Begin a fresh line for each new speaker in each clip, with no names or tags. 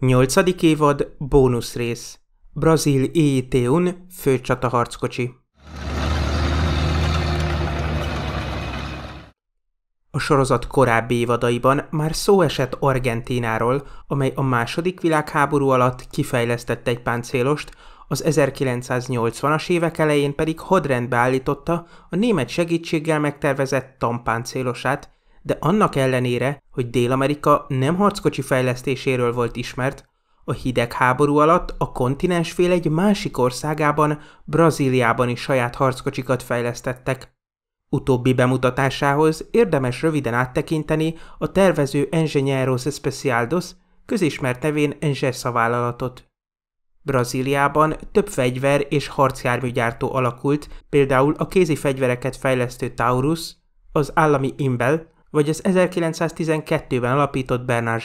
Nyolcadik évad rész. Brazil EIT-un főcsata harckocsi. A sorozat korábbi évadaiban már szó esett Argentináról, amely a második világháború alatt kifejlesztett egy páncélost, az 1980-as évek elején pedig hadrendbe állította a német segítséggel megtervezett tampáncélosát, de annak ellenére, hogy Dél-Amerika nem harckocsi fejlesztéséről volt ismert, a hidegháború alatt a kontinensfél egy másik országában, Brazíliában is saját harckocsikat fejlesztettek. Utóbbi bemutatásához érdemes röviden áttekinteni a tervező Engenheiros Especialdos, közismert nevén Engersa vállalatot. Brazíliában több fegyver és harcjárműgyártó alakult, például a kézi fegyvereket fejlesztő Taurus, az állami Imbel, vagy az 1912-ben alapított Bernard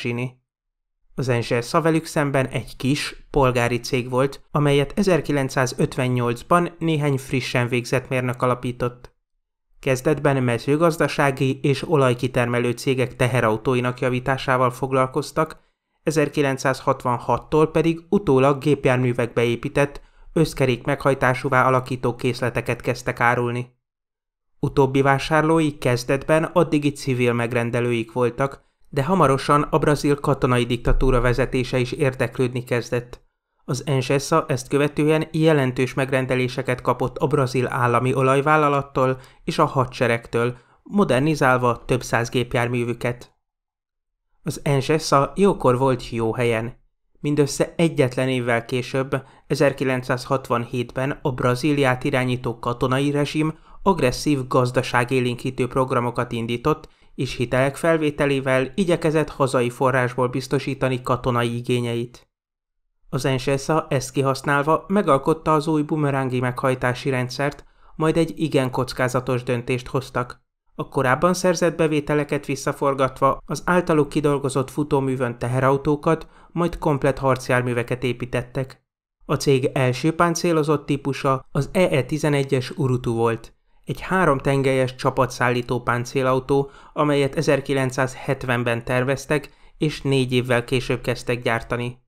Az Enzser szavelük szemben egy kis, polgári cég volt, amelyet 1958-ban néhány frissen végzett mérnök alapított. Kezdetben mezőgazdasági és olajkitermelő cégek teherautóinak javításával foglalkoztak, 1966-tól pedig utólag gépjárművekbe épített, összkerék meghajtásúvá alakító készleteket kezdtek árulni. Utóbbi vásárlói kezdetben addigi civil megrendelőik voltak, de hamarosan a brazil katonai diktatúra vezetése is érdeklődni kezdett. Az Enzsessa ezt követően jelentős megrendeléseket kapott a brazil állami olajvállalattól és a hadseregtől, modernizálva több száz gépjárművüket. Az Enzsessa jókor volt jó helyen. Mindössze egyetlen évvel később, 1967-ben a Brazíliát irányító katonai rezsim agresszív gazdaságélénkítő programokat indított, és hitelek felvételével igyekezett hazai forrásból biztosítani katonai igényeit. Az Ensesza ezt kihasználva megalkotta az új bumerángi meghajtási rendszert, majd egy igen kockázatos döntést hoztak. A korábban szerzett bevételeket visszaforgatva az általuk kidolgozott futóművön teherautókat, majd komplet harcjárműveket építettek. A cég első páncélozott típusa az EE-11-es Urutu volt egy háromtengelyes csapatszállító páncélautó, amelyet 1970-ben terveztek, és négy évvel később kezdtek gyártani.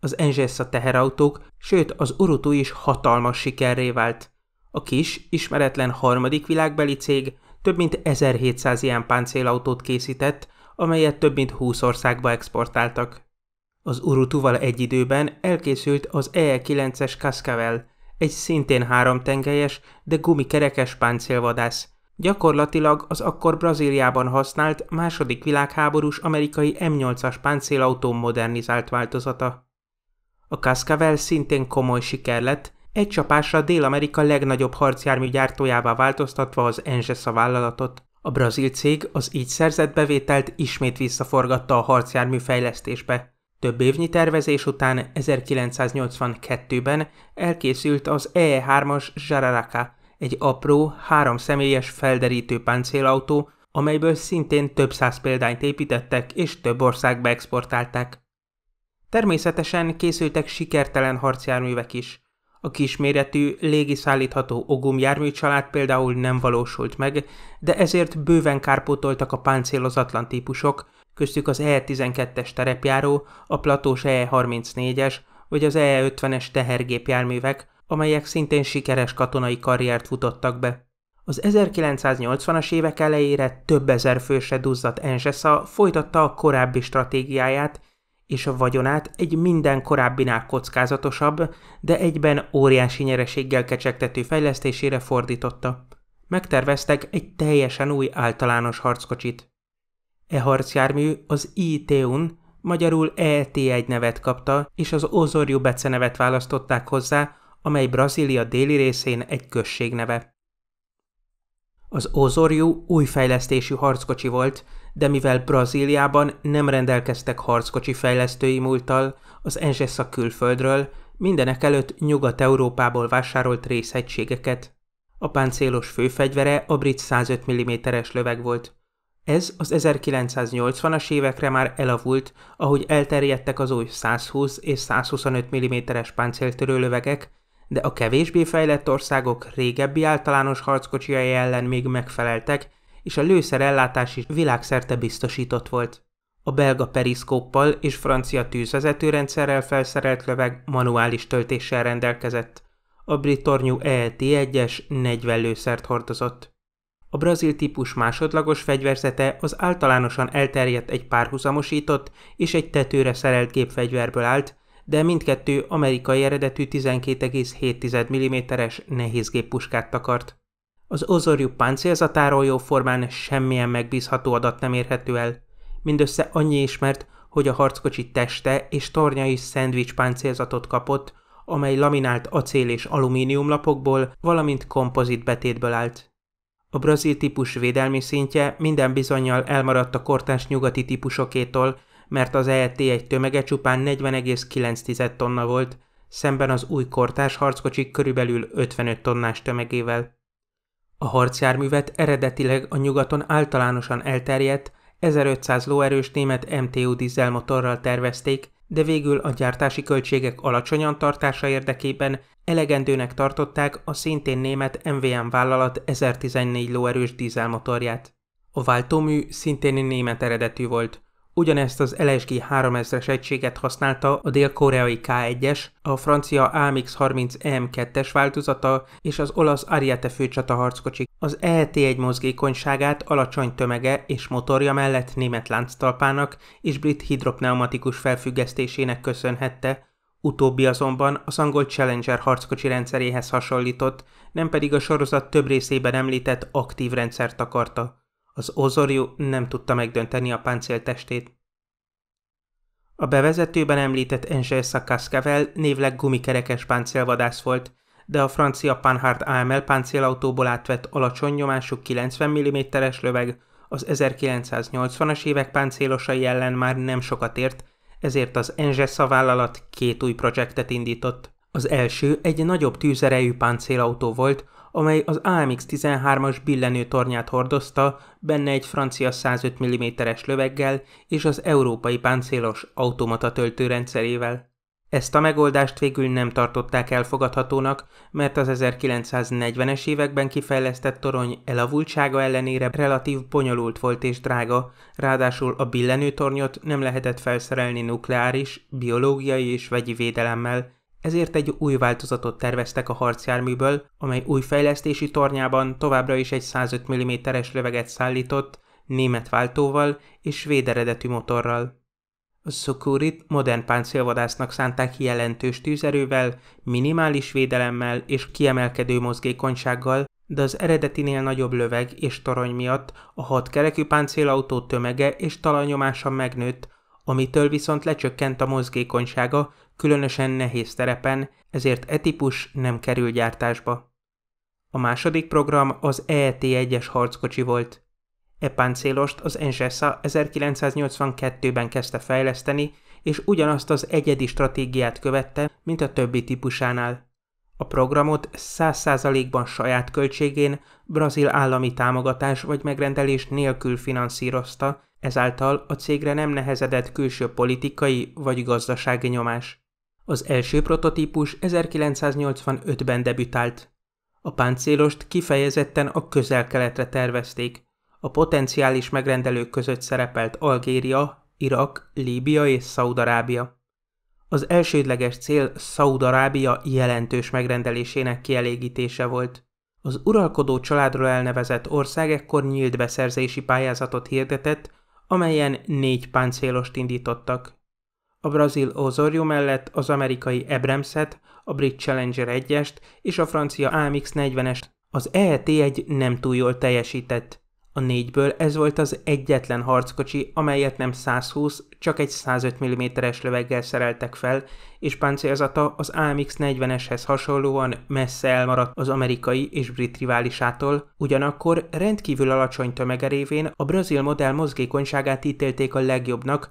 Az Enzsessa teherautók, sőt az Urutu is hatalmas sikerré vált. A kis, ismeretlen harmadik világbeli cég több mint 1700 ilyen páncélautót készített, amelyet több mint 20 országba exportáltak. Az Urutuval egy időben elkészült az EE9-es Cascavel, egy szintén háromtengelyes, de gumikerekes páncélvadász. Gyakorlatilag az akkor Brazíliában használt második világháborús amerikai M8-as páncélautó modernizált változata. A Cascavel szintén komoly siker lett, egy csapásra Dél-Amerika legnagyobb harcjármű gyártójává változtatva az Engesa vállalatot. A brazil cég az így szerzett bevételt ismét visszaforgatta a harcjármű fejlesztésbe. Több évnyi tervezés után 1982-ben elkészült az EE3-as Zsararaka, egy apró, háromszemélyes felderítő páncélautó, amelyből szintén több száz példányt építettek és több országba exportálták. Természetesen készültek sikertelen harcjárművek is. A kisméretű, légiszállítható Ogum járműcsalád például nem valósult meg, de ezért bőven kárpótoltak a páncélozatlan típusok, köztük az E12-es terepjáró, a platós E34-es vagy az E50-es tehergépjárművek, amelyek szintén sikeres katonai karriert futottak be. Az 1980-as évek elejére több ezer főse duzzadt Enzsesza folytatta a korábbi stratégiáját, és a vagyonát egy minden korábbinál kockázatosabb, de egyben óriási nyereséggel kecsegtető fejlesztésére fordította. Megterveztek egy teljesen új általános harckocsit. E harcjármű az IT-un, magyarul ET1 nevet kapta, és az Ozorju Bece nevet választották hozzá, amely Brazília déli részén egy község neve. Az Ozorju új fejlesztésű harckocsi volt, de mivel Brazíliában nem rendelkeztek harckocsi fejlesztői múlttal, az Enzsessa külföldről, mindenek előtt Nyugat-Európából vásárolt részegységeket. A páncélos főfegyvere a brit 105 mm-es löveg volt. Ez az 1980-as évekre már elavult, ahogy elterjedtek az új 120 és 125 mm-es lövegek, de a kevésbé fejlett országok régebbi általános harckocsijai ellen még megfeleltek, és a ellátás is világszerte biztosított volt. A belga periszkóppal és francia tűzvezetőrendszerrel felszerelt löveg manuális töltéssel rendelkezett. A brit tornyú ELT-1-es 40 lőszert hordozott. A brazil típus másodlagos fegyverzete az általánosan elterjedt egy párhuzamosított és egy tetőre szerelt gépfegyverből állt, de mindkettő amerikai eredetű 12,7 mm-es nehézgéppuskát takart. Az ozorjú páncélzatáról jóformán semmilyen megbízható adat nem érhető el. Mindössze annyi ismert, hogy a harckocsi teste és tornyai szendvics páncélzatot kapott, amely laminált acél és alumínium lapokból, valamint kompozit betétből állt. A brazil típus védelmi szintje minden bizonyal elmaradt a kortás nyugati típusokétól, mert az EET egy tömege csupán 40,9 tonna volt, szemben az új kortás harckocsik körülbelül 55 tonnás tömegével. A harcjárművet eredetileg a nyugaton általánosan elterjedt, 1500 lóerős német MTU dízelmotorral tervezték, de végül a gyártási költségek alacsonyan tartása érdekében Elegendőnek tartották a szintén német MVM vállalat 1014 lóerős dízelmotorját. A váltómű szintén német eredetű volt. Ugyanezt az LSG 3000-es egységet használta a dél-koreai K1-es, a francia AMX-30 EM2-es változata és az olasz Ariete főcsata harckocsik. Az et 1 mozgékonyságát alacsony tömege és motorja mellett német lánctalpának és brit hidropneumatikus felfüggesztésének köszönhette, Utóbbi azonban az angol Challenger harckocsi rendszeréhez hasonlított, nem pedig a sorozat több részében említett aktív rendszert akarta. Az Ozorio nem tudta megdönteni a páncéltestét. A bevezetőben említett Engel Sakaskevel névleg gumikerekes páncélvadász volt, de a francia Panhard AML páncélautóból átvett alacsony nyomású 90 mm-es löveg az 1980-as évek páncélosai ellen már nem sokat ért, ezért az Enzsessa vállalat két új projektet indított. Az első egy nagyobb tűzerejű páncélautó volt, amely az AMX-13-as billenő tornyát hordozta, benne egy francia 105 mm-es löveggel és az európai páncélos automata töltőrendszerével. Ezt a megoldást végül nem tartották elfogadhatónak, mert az 1940-es években kifejlesztett torony elavultsága ellenére relatív bonyolult volt és drága, ráadásul a billenő tornyot nem lehetett felszerelni nukleáris, biológiai és vegyi védelemmel, ezért egy új változatot terveztek a harcjárműből, amely új fejlesztési tornyában továbbra is egy 105 mm-es löveget szállított, német váltóval és svéd eredetű motorral. A Szukurit modern páncélvadásznak szánták jelentős tűzerővel, minimális védelemmel és kiemelkedő mozgékonysággal, de az eredetinél nagyobb löveg és torony miatt a hat kerekű páncélautó tömege és talanyomása megnőtt, amitől viszont lecsökkent a mozgékonysága, különösen nehéz terepen, ezért e típus nem kerül gyártásba. A második program az et 1 es harckocsi volt. E páncélost az Enzsesza 1982-ben kezdte fejleszteni, és ugyanazt az egyedi stratégiát követte, mint a többi típusánál. A programot 100%-ban saját költségén, brazil állami támogatás vagy megrendelés nélkül finanszírozta, ezáltal a cégre nem nehezedett külső politikai vagy gazdasági nyomás. Az első prototípus 1985-ben debütált. A páncélost kifejezetten a közel-keletre tervezték, a potenciális megrendelők között szerepelt Algéria, Irak, Líbia és Szaudarábia. Az elsődleges cél Szaudarábia jelentős megrendelésének kielégítése volt. Az uralkodó családról elnevezett ország ekkor nyílt beszerzési pályázatot hirdetett, amelyen négy páncélost indítottak. A brazil Osorio mellett az amerikai Ebremset, a brit Challenger 1-est és a francia AMX 40-est. Az EET egy nem túl jól teljesített. A négyből ez volt az egyetlen harckocsi, amelyet nem 120, csak egy 105 mm-es löveggel szereltek fel, és páncélzata az AMX-40-eshez hasonlóan messze elmaradt az amerikai és brit riválisától, ugyanakkor rendkívül alacsony tömegerévén a brazil modell mozgékonyságát ítélték a legjobbnak,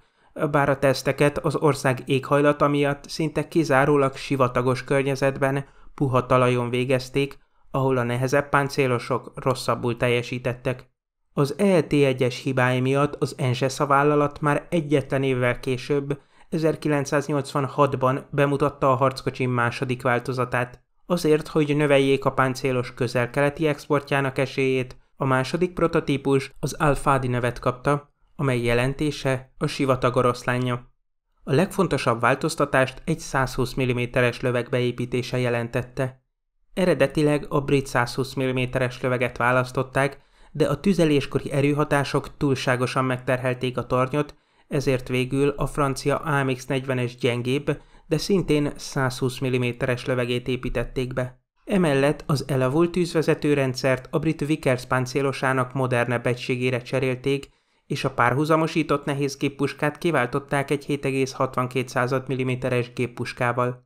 bár a teszteket az ország éghajlata miatt szinte kizárólag sivatagos környezetben, puha talajon végezték, ahol a nehezebb páncélosok rosszabbul teljesítettek. Az EET1-es hibái miatt az Ensesa vállalat már egyetlen évvel később, 1986-ban bemutatta a harckocsin második változatát, azért, hogy növeljék a páncélos közel-keleti exportjának esélyét, a második prototípus az Alfádi nevet kapta, amely jelentése a sivatag oroszlánja. A legfontosabb változtatást egy 120 mm-es löveg beépítése jelentette. Eredetileg a brit 120 mm-es löveget választották, de a tüzeléskori erőhatások túlságosan megterhelték a tornyot, ezért végül a francia AMX-40-es gyengébb, de szintén 120 mm-es lövegét építették be. Emellett az elavult tűzvezetőrendszert a brit Vickers páncélosának modernebb egységére cserélték, és a párhuzamosított nehéz géppuskát kiváltották egy 7,62 mm-es géppuskával.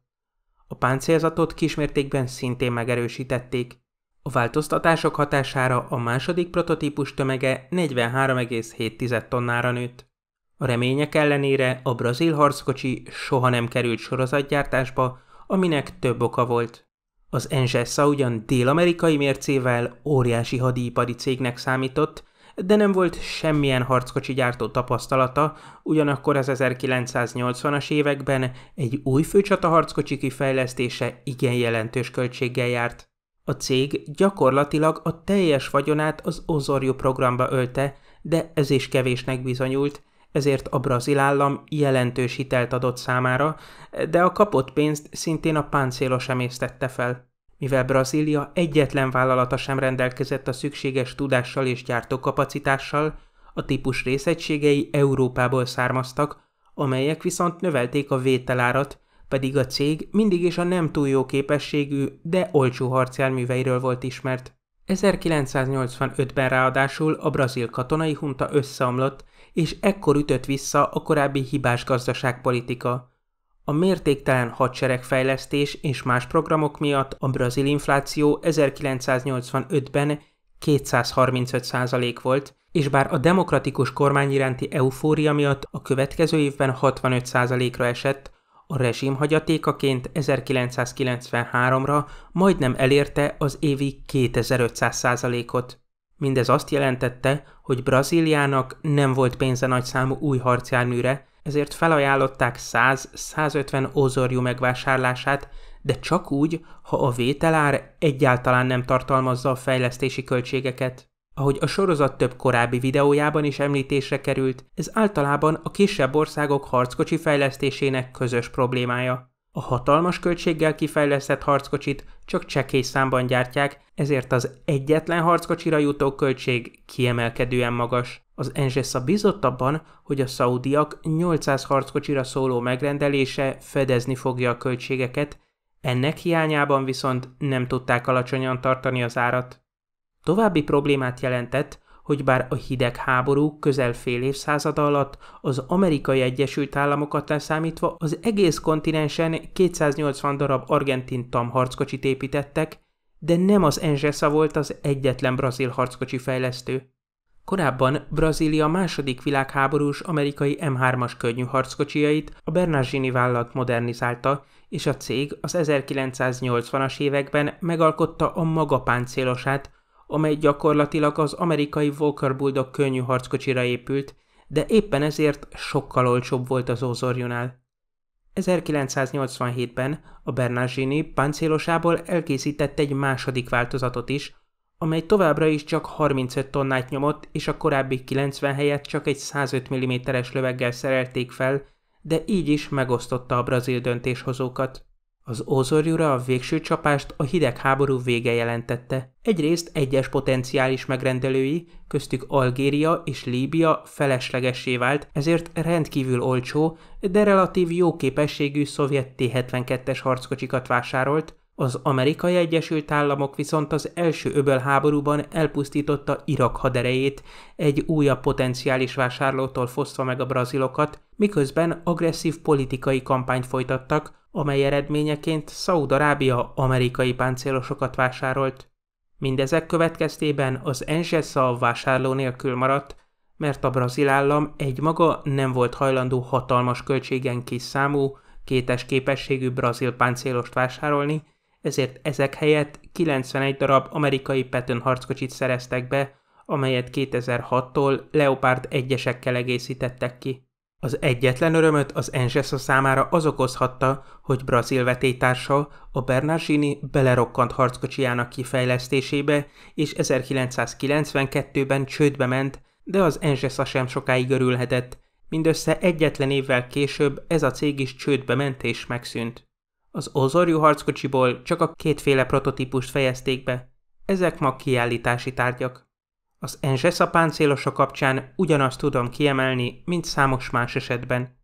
A páncélzatot kismértékben szintén megerősítették. A változtatások hatására a második prototípus tömege 43,7 tonnára nőtt. A remények ellenére a brazil harckocsi soha nem került sorozatgyártásba, aminek több oka volt. Az Engessa ugyan dél-amerikai mércével óriási hadipari cégnek számított, de nem volt semmilyen harckocsi gyártó tapasztalata, ugyanakkor az 1980-as években egy új főcsata harckocsi kifejlesztése igen jelentős költséggel járt. A cég gyakorlatilag a teljes vagyonát az Ozorio programba ölte, de ez is kevésnek bizonyult, ezért a brazil állam jelentős hitelt adott számára, de a kapott pénzt szintén a páncélo sem észtette fel. Mivel Brazília egyetlen vállalata sem rendelkezett a szükséges tudással és gyártókapacitással, a típus részegységei Európából származtak, amelyek viszont növelték a vételárat, pedig a cég mindig is a nem túl jó képességű, de olcsó harcjárműveiről volt ismert. 1985-ben ráadásul a brazil katonai hunta összeomlott, és ekkor ütött vissza a korábbi hibás gazdaságpolitika. A mértéktelen hadseregfejlesztés és más programok miatt a brazil infláció 1985-ben 235% volt, és bár a demokratikus kormány iránti eufória miatt a következő évben 65%-ra esett, a rezsim hagyatékaként 1993-ra majdnem elérte az évi 2500%-ot. Mindez azt jelentette, hogy Brazíliának nem volt pénze nagyszámú új harcjárműre, ezért felajánlották 100-150 ozorjú megvásárlását, de csak úgy, ha a vételár egyáltalán nem tartalmazza a fejlesztési költségeket. Ahogy a sorozat több korábbi videójában is említésre került, ez általában a kisebb országok harckocsi fejlesztésének közös problémája. A hatalmas költséggel kifejlesztett harckocsit csak csekély számban gyártják, ezért az egyetlen harckocsira jutó költség kiemelkedően magas. Az Enzsessa bizott abban, hogy a szaudiak 800 harckocsira szóló megrendelése fedezni fogja a költségeket, ennek hiányában viszont nem tudták alacsonyan tartani az árat. További problémát jelentett, hogy bár a hidegháború közel fél évszázada alatt az amerikai Egyesült Államokat leszámítva az egész kontinensen 280 darab argentin TAM harckocsit építettek, de nem az Engesa volt az egyetlen brazil harckocsi fejlesztő. Korábban Brazília második világháborús amerikai M3-as könnyű harckocsijait a Bernardini vállalat modernizálta, és a cég az 1980-as években megalkotta a maga páncélosát, amely gyakorlatilag az amerikai Walker Bulldog könnyű harckocsira épült, de éppen ezért sokkal olcsóbb volt az Ozorjunál. 1987-ben a Bernardini páncélosából elkészített egy második változatot is, amely továbbra is csak 35 tonnát nyomott, és a korábbi 90 helyett csak egy 105 mm-es löveggel szerelték fel, de így is megosztotta a brazil döntéshozókat. Az ózorjúra a végső csapást a hidegháború vége jelentette. Egyrészt egyes potenciális megrendelői, köztük Algéria és Líbia feleslegessé vált, ezért rendkívül olcsó, de relatív jó képességű szovjet T-72-es harckocsikat vásárolt, az amerikai Egyesült Államok viszont az első háborúban elpusztította Irak haderejét, egy újabb potenciális vásárlótól fosztva meg a brazilokat, miközben agresszív politikai kampányt folytattak, amely eredményeként Szaúd-Arábia amerikai páncélosokat vásárolt. Mindezek következtében az Enzsessa vásárló nélkül maradt, mert a brazil állam egymaga nem volt hajlandó hatalmas költségen kis számú, kétes képességű brazil páncélost vásárolni, ezért ezek helyett 91 darab amerikai Patton harckocsit szereztek be, amelyet 2006-tól Leopard egyesekkel egészítettek ki. Az egyetlen örömöt az Engesso számára az okozhatta, hogy brazil vetétársa a Bernardini belerokkant harckocsijának kifejlesztésébe, és 1992-ben csődbe ment, de az Engesso sem sokáig örülhetett. Mindössze egyetlen évvel később ez a cég is csődbe ment és megszűnt. Az Ozorju harckocsiból csak a kétféle prototípust fejezték be. Ezek ma kiállítási tárgyak. Az Enzsesza páncélosa kapcsán ugyanazt tudom kiemelni, mint számos más esetben.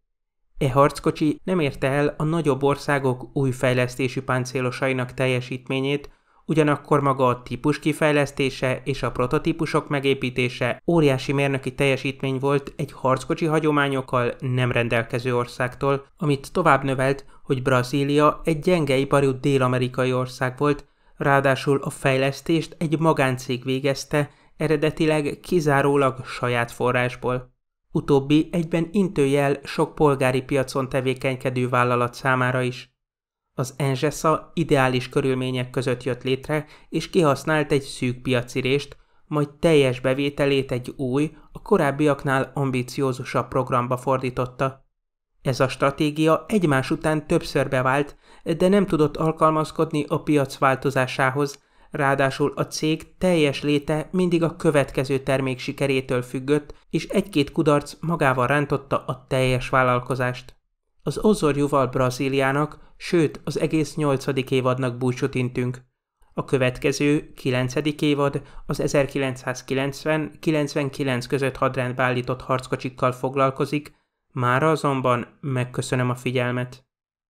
E harckocsi nem érte el a nagyobb országok új fejlesztésű páncélosainak teljesítményét, ugyanakkor maga a típus kifejlesztése és a prototípusok megépítése óriási mérnöki teljesítmény volt egy harckocsi hagyományokkal nem rendelkező országtól, amit tovább növelt, hogy Brazília egy gyenge iparú dél-amerikai ország volt, ráadásul a fejlesztést egy magáncég végezte, eredetileg kizárólag saját forrásból. Utóbbi egyben intőjel sok polgári piacon tevékenykedő vállalat számára is. Az Enzsesza ideális körülmények között jött létre, és kihasznált egy szűk piacirést, majd teljes bevételét egy új, a korábbiaknál ambiciózusabb programba fordította. Ez a stratégia egymás után többször bevált, de nem tudott alkalmazkodni a piac változásához, Ráadásul a cég teljes léte mindig a következő termék sikerétől függött, és egy-két kudarc magával rántotta a teljes vállalkozást. Az Ozorjuval Brazíliának, sőt az egész nyolcadik évadnak búcsút intünk. A következő, kilencedik évad az 1990-99 között hadrendbe állított harckocsikkal foglalkozik, mára azonban megköszönöm a figyelmet.